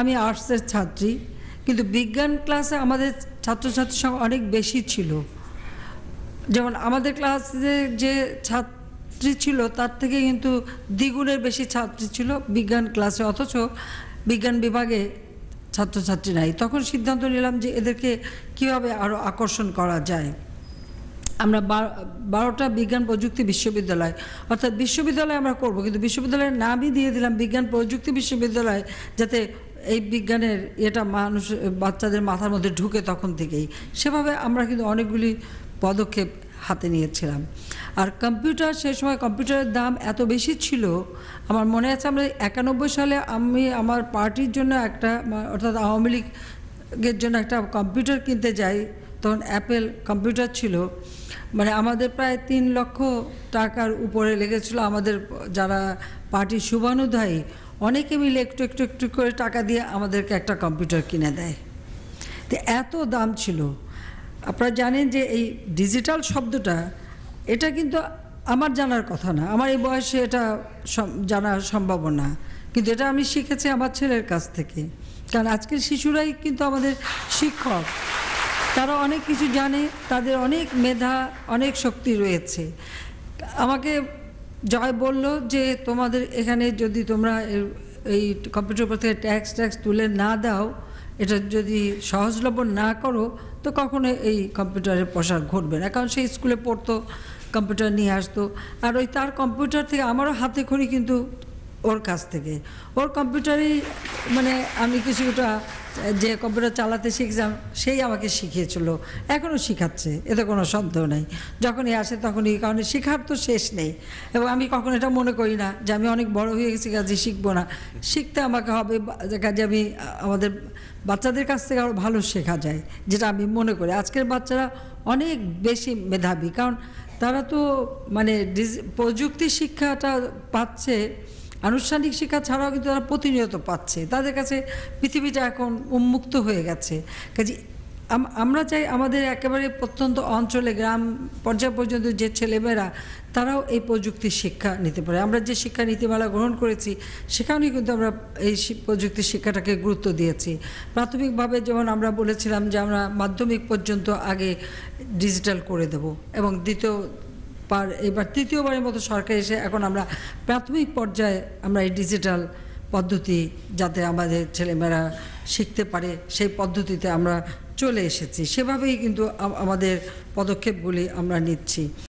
আমি আর্টসের ছাত্রী কিন্তু বিজ্ঞান ক্লাসে আমাদের ছাত্রছাত্রীর সংখ্যা অনেক বেশি ছিল যেমন আমাদের ক্লাসে যে ছাত্রী ছিল তার থেকে কিন্তু দ্বিগুণের বেশি ছাত্রী ছিল বিজ্ঞান ক্লাসে অথচ বিজ্ঞান বিভাগে ছাত্রছাত্রী নাই তখন সিদ্ধান্ত নিলাম যে এদেরকে কিভাবে আরও আকর্ষণ করা যায় আমরা বারোটা বিজ্ঞান প্রযুক্তি বিশ্ববিদ্যালয় অর্থাৎ বিশ্ববিদ্যালয় আমরা করব কিন্তু বিশ্ববিদ্যালয়ের নামই দিয়ে দিলাম বিজ্ঞান প্রযুক্তি বিশ্ববিদ্যালয় যাতে এই বিজ্ঞানের এটা মানুষ বাচ্চাদের মাথার মধ্যে ঢুকে তখন থেকেই সেভাবে আমরা কিন্তু অনেকগুলি পদক্ষেপ হাতে নিয়েছিলাম আর কম্পিউটার সে সময় কম্পিউটারের দাম এত বেশি ছিল আমার মনে আছে আমরা একানব্বই সালে আমি আমার পার্টির জন্য একটা অর্থাৎ আওয়ামী লীগের জন্য একটা কম্পিউটার কিনতে যাই তখন অ্যাপেল কম্পিউটার ছিল মানে আমাদের প্রায় তিন লক্ষ টাকার উপরে লেগেছিল আমাদের যারা পার্টির শুভানুধায়ী অনেকে মিলে একটু একটু একটু করে টাকা দিয়ে আমাদেরকে একটা কম্পিউটার কিনে দেয় তো এত দাম ছিল আপনারা জানেন যে এই ডিজিটাল শব্দটা এটা কিন্তু আমার জানার কথা না আমার এই বয়সে এটা জানা সম্ভব না কিন্তু এটা আমি শিখেছি আমার ছেলের কাছ থেকে কারণ আজকের শিশুরাই কিন্তু আমাদের শিক্ষক তারা অনেক কিছু জানে তাদের অনেক মেধা অনেক শক্তি রয়েছে আমাকে জয় বলল যে তোমাদের এখানে যদি তোমরা এই কম্পিউটার উপর থেকে ট্যাক্স ট্যাক্স তুলে না দাও এটা যদি সহজলভ্য না করো তো কখনো এই কম্পিউটারের প্রসার ঘটবে না কারণ সে স্কুলে পড়তো কম্পিউটার নিয়ে আসতো আর ওই তার কম্পিউটার থেকে আমারও হাতে খড়ি কিন্তু ওর কাছ থেকে ওর কম্পিউটারই মানে আমি কিছুটা যে কম্পিউটার চালাতে শিখছিলাম সেই আমাকে শিখিয়েছিল এখনও শিখাচ্ছে এতে কোনো সন্দেহ নেই যখনই আসে তখনই কারণে শেখার তো শেষ নেই এবং আমি কখনো এটা মনে করি না যে আমি অনেক বড় হয়ে গেছি কাজে শিখবো না শিখতে আমাকে হবে কাজে আমি আমাদের বাচ্চাদের কাছ থেকে আরও ভালো শেখা যায় যেটা আমি মনে করি আজকের বাচ্চারা অনেক বেশি মেধাবী কারণ তারা তো মানে প্রযুক্তি শিক্ষাটা পাচ্ছে আনুষ্ঠানিক শিক্ষা ছাড়াও কিন্তু তারা প্রতিনিয়ত পাচ্ছে তাদের কাছে পৃথিবীটা এখন উন্মুক্ত হয়ে গেছে কাজে আমরা চাই আমাদের একেবারে প্রত্যন্ত অঞ্চলে গ্রাম পর্যায় পর্যন্ত যে ছেলেমেয়েরা তারাও এই প্রযুক্তির শিক্ষা নিতে পারে আমরা যে শিক্ষা নীতিমালা গ্রহণ করেছি সেখানেই কিন্তু আমরা এই প্রযুক্তির শিক্ষাটাকে গুরুত্ব দিয়েছি প্রাথমিকভাবে যেমন আমরা বলেছিলাম যে আমরা মাধ্যমিক পর্যন্ত আগে ডিজিটাল করে দেব এবং দ্বিতীয় পার এবার তৃতীয়বারের মতো সরকার এসে এখন আমরা প্রাথমিক পর্যায়ে আমরা এই ডিজিটাল পদ্ধতি যাতে আমাদের ছেলেমেয়েরা শিখতে পারে সেই পদ্ধতিতে আমরা চলে এসেছি সেভাবেই কিন্তু আমাদের পদক্ষেপগুলি আমরা নিচ্ছি